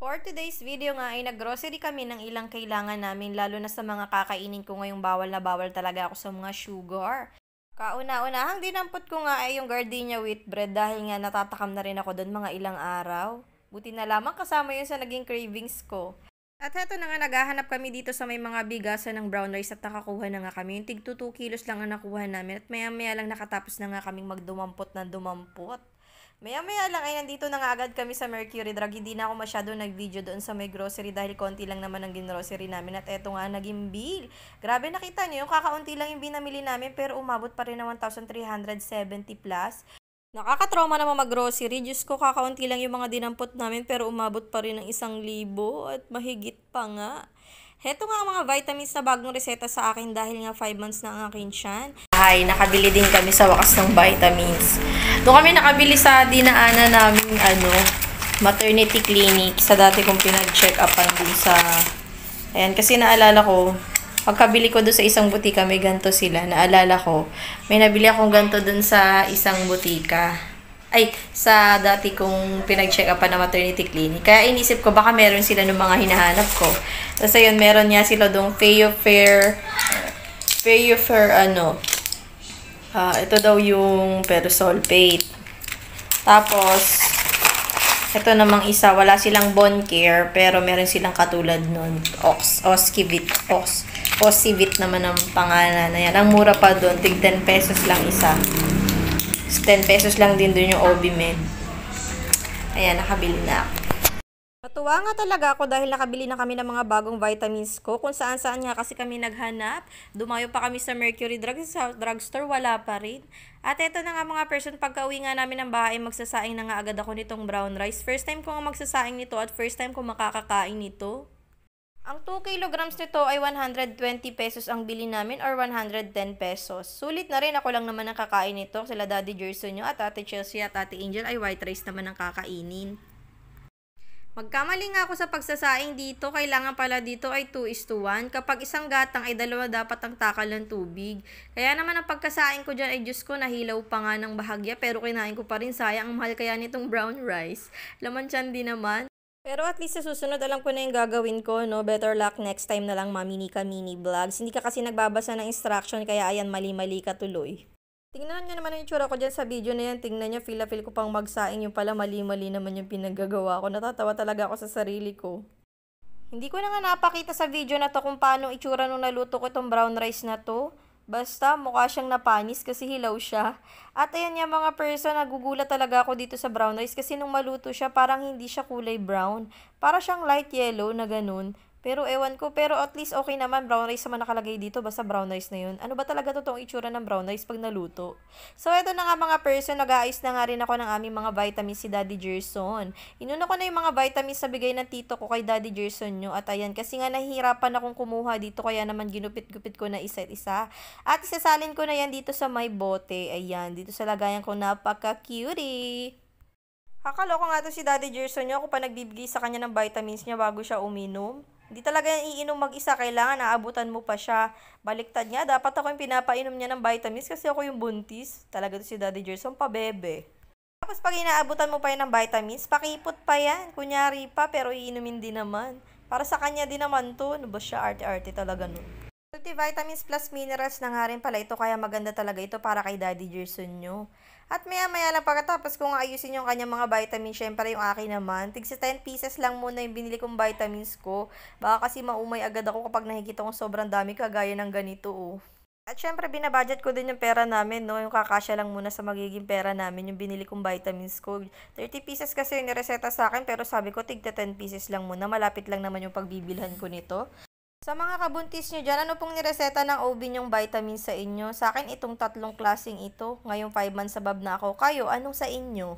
For today's video nga ay naggrocery kami ng ilang kailangan namin lalo na sa mga kakainin ko ngayong bawal na bawal talaga ako sa mga sugar. Kauna-unahang dinampot ko nga ay yung gardenia wheat bread dahil nga natatakam na rin ako doon mga ilang araw. Buti na lamang kasama yun sa naging cravings ko. At heto na nga naghahanap kami dito sa may mga bigasan ng brown rice at nakakuha na nga kami. Yung tig 2 kilos lang ang nakuha namin at maya maya lang nakatapos na nga kaming magdumampot na dumampot. Maya-maya lang ay nandito na nga agad kami sa Mercury Drug. Hindi na ako masyado nag-video doon sa may grocery dahil konti lang naman ang ginrocery namin. At eto nga, naging bill. Grabe nakita niyo. yung kakaunti lang yung binamili namin pero umabot pa rin ng 1,370 plus. Nakakatrauma naman mag-grocery. Diyos ko, kakaunti lang yung mga dinampot namin pero umabot pa rin ng isang libo at mahigit pa nga. Heto nga ang mga vitamins na bagong reseta sa akin dahil nga 5 months na ang akin siyan. Ay, nakabili din kami sa wakas ng vitamins. Doon kami nakabili sa dinaanan namin, ano, maternity clinic sa dati kong pinag-check upan dun sa... Ayan, kasi naalala ko, pagkabili ko doon sa isang butika, may ganto sila. Naalala ko, may nabili akong ganto doon sa isang butika ay sa dati kong pinag-check up na maternity clinic. Kaya inisip ko baka meron sila ng mga hinahanap ko. Tapos ayun, meron niya sila dong Feo Fair ano. Uh, ito daw yung perosolpate. Tapos ito namang isa, wala silang bone care pero meron silang katulad nun. Ox, Oskivit, Ox, Osivit naman ang pangalan na Ang mura pa doon, tig 10 pesos lang isa. 10 pesos lang din dun yung Obimen. med. Ayan, nakabili na ako. Natuwa nga talaga ako dahil nakabili na kami ng mga bagong vitamins ko kung saan saan nga kasi kami naghanap. Dumayo pa kami sa Mercury Drug sa drugstore, wala pa rin. At eto na nga mga person, pagka-uwi nga namin ng bahay, magsasaing na nga agad ako nitong brown rice. First time ko nga magsasaing nito at first time ko makakakain nito. Ang 2 kilograms nito ay 120 pesos ang bili namin or 110 pesos. Sulit na rin, ako lang naman ang kakain nito. Sila Daddy Jerson nyo at Ate Chelsea at Ate Angel ay white rice naman ang kakainin. Magkamali nga ako sa pagsasaing dito, kailangan pala dito ay 2 is to 1. Kapag isang gatang ay dalawa dapat ang takal ng tubig. Kaya naman ang pagkasaing ko dyan ay Diyos ko, nahilaw pa nga ng bahagya pero kinain ko pa rin sayang. Ang mahal kaya nitong brown rice. Laman chan din naman. Pero at least sa susunod, alam ko na yung gagawin ko, no? Better luck next time na lang, Mami Nika Mini Vlogs. Hindi ka kasi nagbabasa ng instruction, kaya ayan, mali-mali ka tuloy. Tingnan nyo naman yung itsura ko dyan sa video na yan. Tingnan nyo, feel feel ko pang magsaing yung pala mali-mali naman yung pinagagawa ko. Natatawa talaga ako sa sarili ko. Hindi ko na nga napakita sa video na to kung paano itsura nung naluto ko itong brown rice na to. Basta, mukha siyang napanis kasi hilaw siya. At ayan nga mga person, nagugulat talaga ako dito sa brown rice kasi nung maluto siya, parang hindi siya kulay brown. Para siyang light yellow na ganun. Pero ewan ko, pero at least okay naman, brown rice naman nakalagay dito, basta brown rice na yun. Ano ba talaga tong itsura ng brown rice pag naluto? So, eto na nga mga person, nag-aayos na nga rin ako ng aming mga vitamins si Daddy Gerson. Inuna ko na yung mga vitamins sa bigay ng tito ko kay Daddy Gerson nyo. At ayan, kasi nga nahihirapan akong kumuha dito, kaya naman ginupit-gupit ko na isa't isa. At isasalin ko na yan dito sa may bote. Ayan, dito sa lagayan ko, napaka-cutie! Kakaloko nga to si Daddy Gerson niya ako pa nagbibigay sa kanya ng vitamins niya bago siya uminom. Hindi talaga yan iinom mag-isa, kailangan naabutan mo pa siya. Baliktad niya, dapat ako yung pinapainom niya ng vitamins kasi ako yung buntis. Talaga to si Daddy Gerson, pabebe. Tapos pag inaabutan mo pa yan ng vitamins, pakipot pa yan. Kunyari pa, pero iinumin din naman. Para sa kanya din naman to, ano ba siya, arte-arte talaga nun multivitamins plus minerals na nga rin pala ito kaya maganda talaga ito para kay Daddy Jerson nyo. At maya maya lang pagkatapos kung ayusin yung kanyang mga vitamins, syempre yung akin naman, tigsa 10 pieces lang muna yung binili kong vitamins ko. Baka kasi maumay agad ako kapag nakikita kong sobrang dami kagaya ng ganito oh. At syempre, binabudget ko din yung pera namin, no? Yung kakasya lang muna sa magiging pera namin, yung binili kong vitamins ko. 30 pieces kasi yung nireseta sa akin, pero sabi ko, tigta 10 pieces lang muna. Malapit lang naman yung pagbibilhan ko nito. Sa mga kabuntis nyo dyan, ano pong nireseta ng OB nyong vitamin sa inyo? Sa akin, itong tatlong klasing ito. Ngayong 5 months above na ako. Kayo, anong sa inyo?